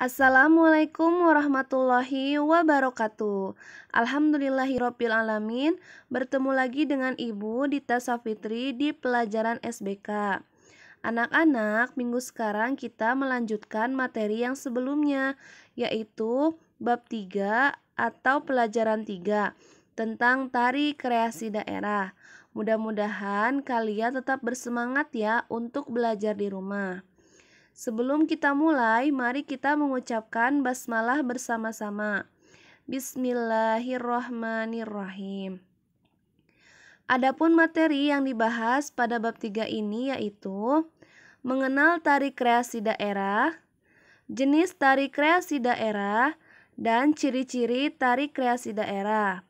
Assalamualaikum warahmatullahi wabarakatuh. Alhamdulillahirabbil alamin, bertemu lagi dengan Ibu Dita Safitri di pelajaran SBK. Anak-anak, minggu sekarang kita melanjutkan materi yang sebelumnya, yaitu bab 3 atau pelajaran 3 tentang tari kreasi daerah. Mudah-mudahan kalian tetap bersemangat ya untuk belajar di rumah. Sebelum kita mulai, mari kita mengucapkan basmalah bersama-sama. Bismillahirrahmanirrahim. Adapun materi yang dibahas pada bab 3 ini yaitu mengenal tari kreasi daerah, jenis tari kreasi daerah, dan ciri-ciri tari kreasi daerah.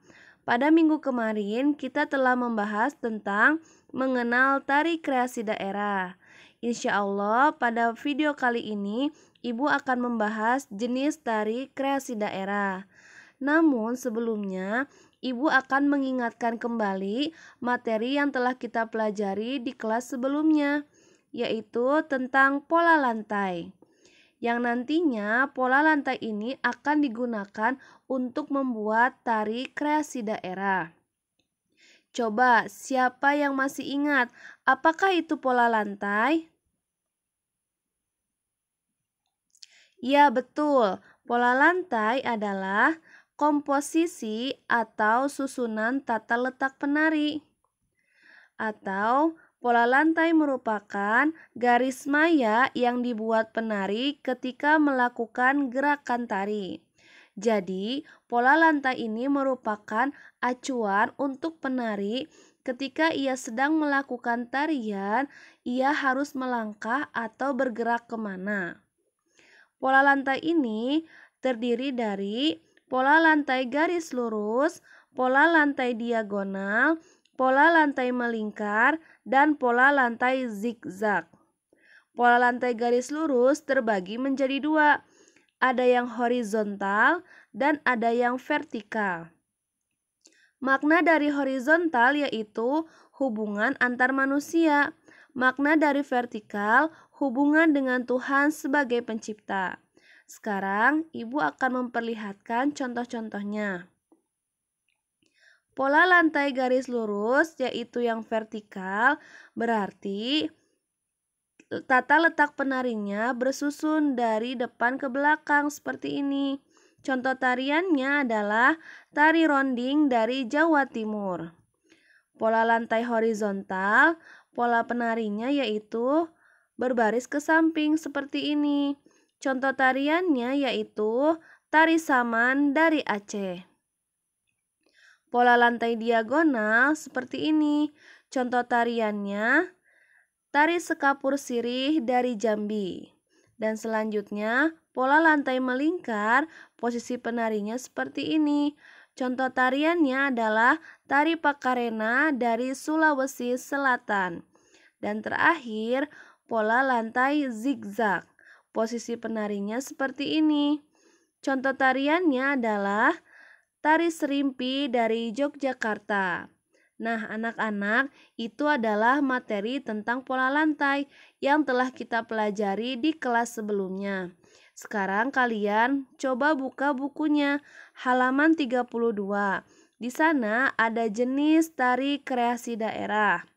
Pada minggu kemarin kita telah membahas tentang mengenal tari kreasi daerah. Insya Allah pada video kali ini Ibu akan membahas jenis tari kreasi daerah. Namun sebelumnya Ibu akan mengingatkan kembali materi yang telah kita pelajari di kelas sebelumnya, yaitu tentang pola lantai yang nantinya pola lantai ini akan digunakan untuk membuat tari kreasi daerah. Coba, siapa yang masih ingat? Apakah itu pola lantai? Ya, betul. Pola lantai adalah komposisi atau susunan tata letak penari. Atau pola lantai merupakan garis maya yang dibuat penari ketika melakukan gerakan tari. Jadi, pola lantai ini merupakan acuan untuk penari ketika ia sedang melakukan tarian, ia harus melangkah atau bergerak kemana. Pola lantai ini terdiri dari pola lantai garis lurus, pola lantai diagonal, pola lantai melingkar, dan pola lantai zigzag. Pola lantai garis lurus terbagi menjadi dua, ada yang horizontal, dan ada yang vertikal. Makna dari horizontal yaitu hubungan antar manusia. Makna dari vertikal hubungan dengan Tuhan sebagai pencipta. Sekarang, Ibu akan memperlihatkan contoh-contohnya. Pola lantai garis lurus, yaitu yang vertikal, berarti Tata letak penarinya bersusun dari depan ke belakang seperti ini. Contoh tariannya adalah tari ronding dari Jawa Timur. Pola lantai horizontal, pola penarinya yaitu berbaris ke samping seperti ini. Contoh tariannya yaitu tari saman dari Aceh. Pola lantai diagonal seperti ini. Contoh tariannya tari sekapur sirih dari Jambi. Dan selanjutnya, pola lantai melingkar, posisi penarinya seperti ini. Contoh tariannya adalah tari Pakarena dari Sulawesi Selatan. Dan terakhir, pola lantai zigzag. Posisi penarinya seperti ini. Contoh tariannya adalah tari serimpi dari Yogyakarta. Nah, anak-anak, itu adalah materi tentang pola lantai yang telah kita pelajari di kelas sebelumnya. Sekarang kalian coba buka bukunya halaman 32. Di sana ada jenis tari kreasi daerah.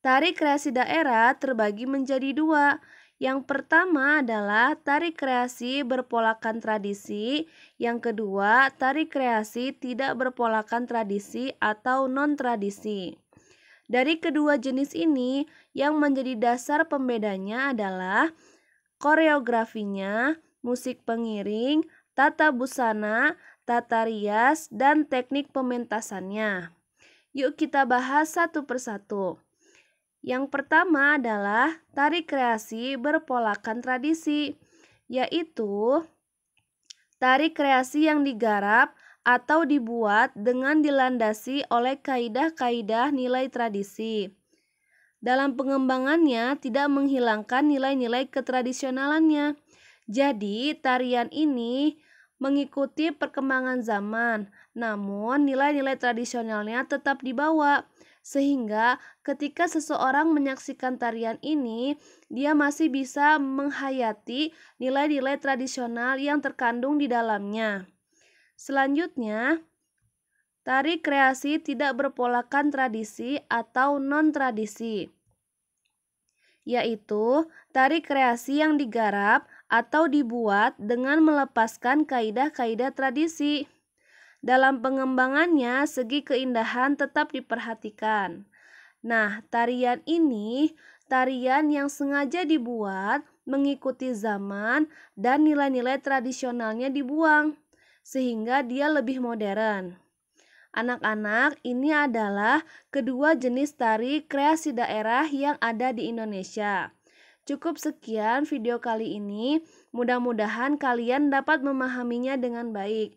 Tari kreasi daerah terbagi menjadi dua, yang pertama adalah tari kreasi berpolakan tradisi, yang kedua tari kreasi tidak berpolakan tradisi atau non-tradisi. Dari kedua jenis ini, yang menjadi dasar pembedanya adalah koreografinya, musik pengiring, tata busana, tata rias, dan teknik pementasannya. Yuk kita bahas satu persatu. Yang pertama adalah tari kreasi berpolakan tradisi, yaitu tari kreasi yang digarap atau dibuat dengan dilandasi oleh kaidah-kaidah nilai tradisi. Dalam pengembangannya tidak menghilangkan nilai-nilai ketradisionalannya. Jadi, tarian ini mengikuti perkembangan zaman, namun nilai-nilai tradisionalnya tetap dibawa. Sehingga ketika seseorang menyaksikan tarian ini, dia masih bisa menghayati nilai-nilai tradisional yang terkandung di dalamnya. Selanjutnya, tari kreasi tidak berpolakan tradisi atau non-tradisi, yaitu tari kreasi yang digarap atau dibuat dengan melepaskan kaidah-kaidah tradisi. Dalam pengembangannya, segi keindahan tetap diperhatikan. Nah, tarian ini tarian yang sengaja dibuat mengikuti zaman dan nilai-nilai tradisionalnya dibuang, sehingga dia lebih modern. Anak-anak, ini adalah kedua jenis tari kreasi daerah yang ada di Indonesia. Cukup sekian video kali ini. Mudah-mudahan kalian dapat memahaminya dengan baik.